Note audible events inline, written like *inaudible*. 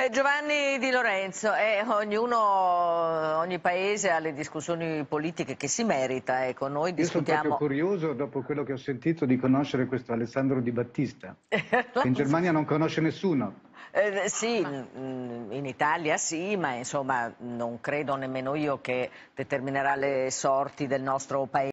Eh, Giovanni Di Lorenzo, eh, ognuno, ogni paese ha le discussioni politiche che si merita. Ecco, noi discutiamo... Io sono proprio curioso, dopo quello che ho sentito, di conoscere questo Alessandro Di Battista, *laughs* che in Germania non conosce nessuno. Eh, sì, mm, in Italia sì, ma insomma non credo nemmeno io che determinerà le sorti del nostro paese.